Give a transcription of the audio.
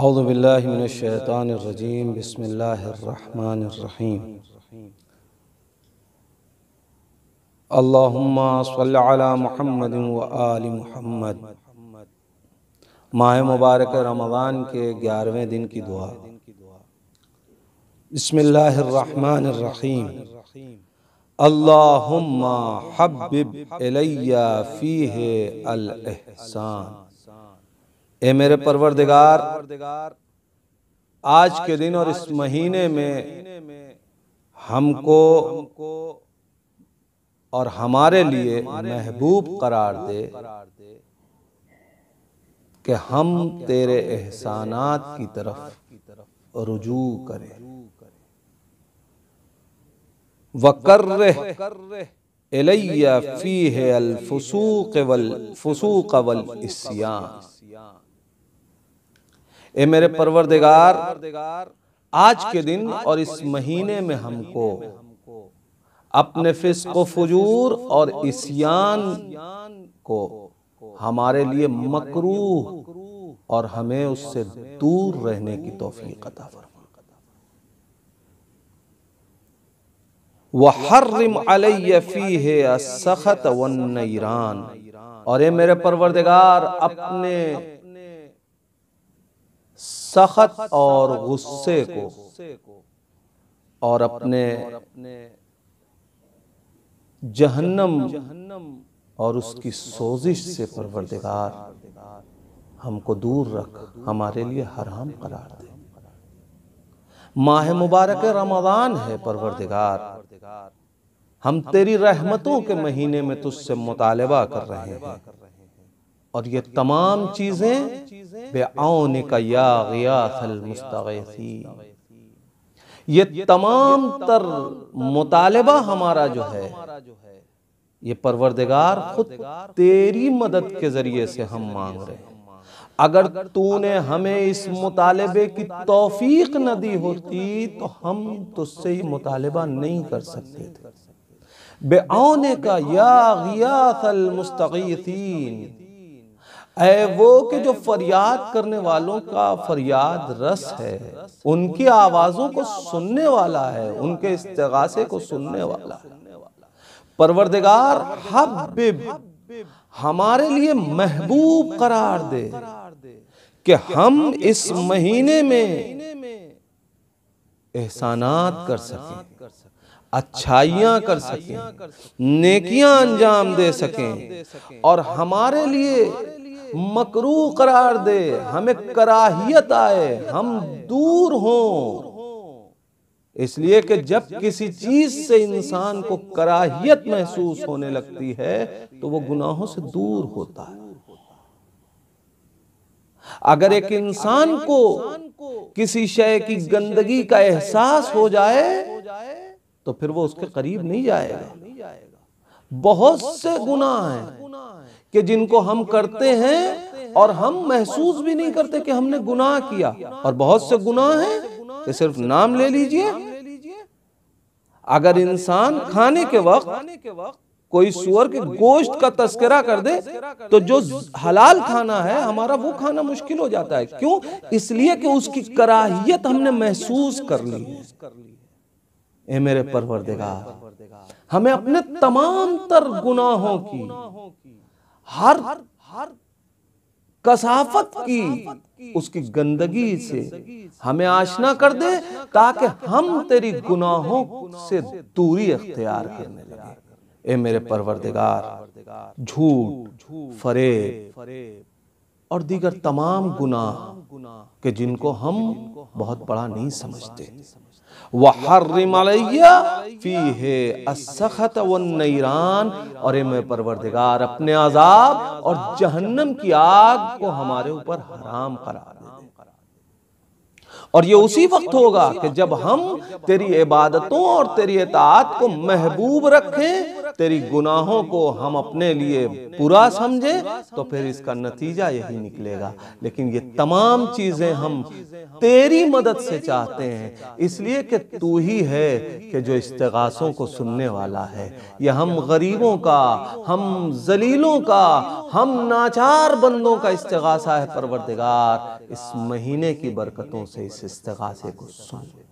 अहदबिल्लिमिनशैतानरजीम बसमीम अल्लाहुम्मा सल्ला महमद व आल महमद माह मुबारक रमज़ान के ग्यारहवें दिन की दुआ बसमीम अल्लाहुम्मा हब्बिब इलैया फ़ीहे अल ए मेरे परवरदिगार आज के दिन और इस महीने में हमको और हमारे लिए महबूब करार दे कि हम तेरे एहसानात की तरफ रुजू करें वकर इलैया फी है अलफसूक वल फसूक वल इस्यान ए मेरे परवरदिगार आज के दिन और इस महीने में हमको अपने फिस्क फजूर और इसियान को हमारे लिए मकरूह और हमें उससे दूर रहने की तोफी कदा फरमा वह हर्रिम अलैफ़ी है असखत वन ईरान और ये मेरे परवरदिगार अपने सख्त और गुस्से को और अपने जहन्नम और उसकी सोजिश से परवरदिगार हमको दूर रख हमारे लिए हराम करार दे माह मुबारक रमज़ान है परवरदिगार हम तेरी रहमतों के महीने में तुझसे मुतालबा कर रहे हैं और ये तमाम चीज़ें बेआन का या गयासल मुस्तैसी ये तमाम तर मुतालबा हमारा जो है ये परवरदिगार खुद तेरी मदद के ज़रिए से हम मांग रहे हैं अगर तूने हमें इस मुतालबे की तोफीक न दी होती तो हम तुझसे ये मुतालबा नहीं कर सकते थे बेआने का या गयासल मुस्तैसी ऐ वो कि जो फरियाद करने वालों का फरियाद रस है उनकी आवाज़ों को सुनने वाला है उनके इस्तगासे को सुनने वाला है परवरदिगार हबिब हमारे लिए महबूब करार दे कि हम इस महीने में एहसानात कर सकें अच्छाइयां कर सकें नेकियां अंजाम दे सकें और हमारे लिए मकरू करार दे हमें कराहियत आए हम दूर हों इसलिए कि जब किसी चीज से इंसान को कराहियत महसूस होने लगती है तो वो गुनाहों से दूर होता है अगर एक इंसान को किसी शय की गंदगी का एहसास हो जाए तो फिर वो उसके करीब नहीं जाएगा बहुत से गुनाह हैं कि जिनको हम करते हैं और हम महसूस भी नहीं करते कि हमने गुनाह किया और बहुत से गुनाह हैं कि सिर्फ नाम ले लीजिए अगर इंसान खाने के वक्त कोई सुअर के गोश्त का तस्करा कर दे तो जो हलाल खाना है हमारा वो खाना मुश्किल हो जाता है क्यों इसलिए कि उसकी कराहियत हमने महसूस कर ली ए मेरे परवरदिगार हमें अपने तमाम तर गुनाहों की हर हर कसाफत की उसकी गंदगी से हमें आशना कर दे ताकि हम तेरी गुनाहों से दूरी अख्तियार करने लगे ए मेरे परवरदिगार झूठ फरेब और दीगर तमाम गुनाह के जिनको हम बहुत बड़ा नहीं समझते और परवरदिगार अपने आजाब और जहन्नम की आग को हमारे ऊपर हराम करार और ये उसी वक्त होगा कि जब हम तेरी इबादतों और तेरी इतात को महबूब रखें तेरी गुनाहों को हम अपने लिए पूरा समझे तो फिर इसका नतीजा यही निकलेगा लेकिन ये तमाम चीज़ें हम तेरी मदद से चाहते हैं इसलिए कि तू ही है कि जो इस्तगासों को सुनने वाला है यह हम गरीबों का हम जलीलों का हम नाचार बंदों का इस्तगासा है परवरदिगार इस महीने की बरकतों से इस इस्तगासे को सुन